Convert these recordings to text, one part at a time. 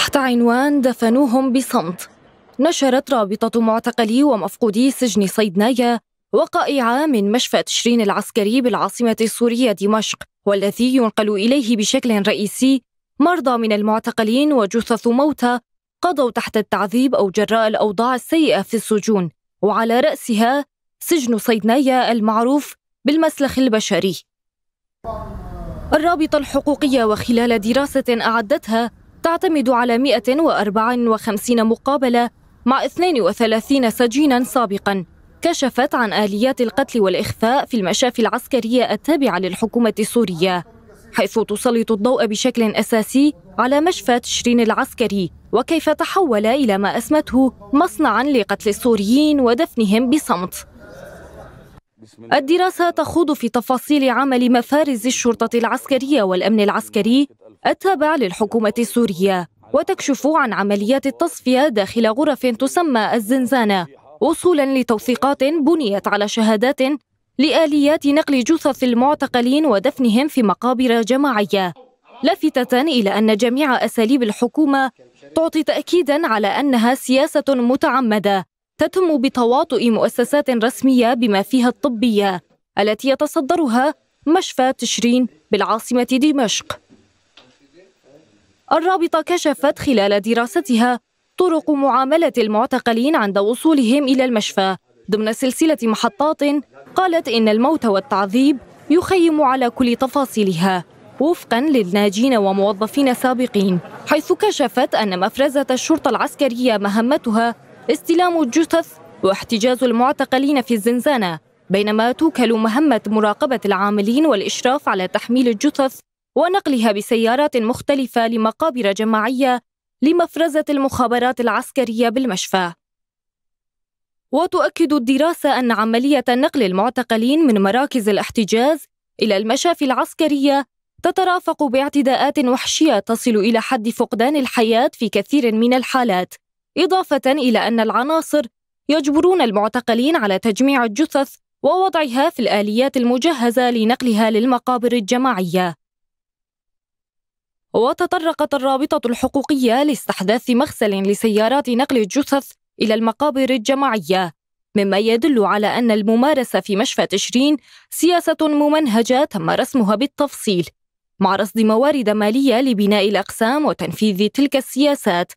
تحت عنوان دفنوهم بصمت نشرت رابطة معتقلي ومفقودي سجن صيدنايا وقائع من مشفى تشرين العسكري بالعاصمة السورية دمشق والذي ينقل إليه بشكل رئيسي مرضى من المعتقلين وجثث موتى قضوا تحت التعذيب أو جراء الأوضاع السيئة في السجون وعلى رأسها سجن صيدنايا المعروف بالمسلخ البشري الرابطة الحقوقية وخلال دراسة أعدتها تعتمد على 154 مقابلة مع 32 سجينا سابقا كشفت عن آليات القتل والإخفاء في المشافي العسكرية التابعة للحكومة السورية حيث تسلط الضوء بشكل أساسي على مشفى تشرين العسكري وكيف تحول إلى ما أسمته مصنعا لقتل السوريين ودفنهم بصمت الدراسة تخوض في تفاصيل عمل مفارز الشرطة العسكرية والأمن العسكري التابع للحكومة السورية وتكشف عن عمليات التصفية داخل غرف تسمى الزنزانة وصولا لتوثيقات بنيت على شهادات لآليات نقل جثث المعتقلين ودفنهم في مقابر جماعية لافتة إلى أن جميع أساليب الحكومة تعطي تأكيدا على أنها سياسة متعمدة تتم بتواطؤ مؤسسات رسمية بما فيها الطبية التي يتصدرها مشفى تشرين بالعاصمة دمشق الرابطة كشفت خلال دراستها طرق معاملة المعتقلين عند وصولهم إلى المشفى ضمن سلسلة محطات قالت إن الموت والتعذيب يخيم على كل تفاصيلها وفقا للناجين وموظفين سابقين حيث كشفت أن مفرزة الشرطة العسكرية مهمتها استلام الجثث واحتجاز المعتقلين في الزنزانة بينما توكل مهمة مراقبة العاملين والإشراف على تحميل الجثث ونقلها بسيارات مختلفة لمقابر جماعية لمفرزة المخابرات العسكرية بالمشفى وتؤكد الدراسة أن عملية نقل المعتقلين من مراكز الاحتجاز إلى المشافي العسكرية تترافق باعتداءات وحشية تصل إلى حد فقدان الحياة في كثير من الحالات إضافة إلى أن العناصر يجبرون المعتقلين على تجميع الجثث ووضعها في الآليات المجهزة لنقلها للمقابر الجماعية. وتطرقت الرابطة الحقوقية لاستحداث مغسل لسيارات نقل الجثث إلى المقابر الجماعية، مما يدل على أن الممارسة في مشفى تشرين سياسة ممنهجة تم رسمها بالتفصيل، مع رصد موارد مالية لبناء الأقسام وتنفيذ تلك السياسات،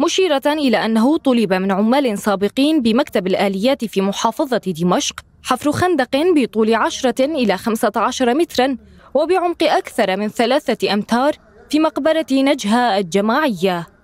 مشيرة إلى أنه طلب من عمال سابقين بمكتب الآليات في محافظة دمشق حفر خندق بطول 10 إلى 15 مترا وبعمق أكثر من ثلاثة أمتار في مقبرة نجهة الجماعية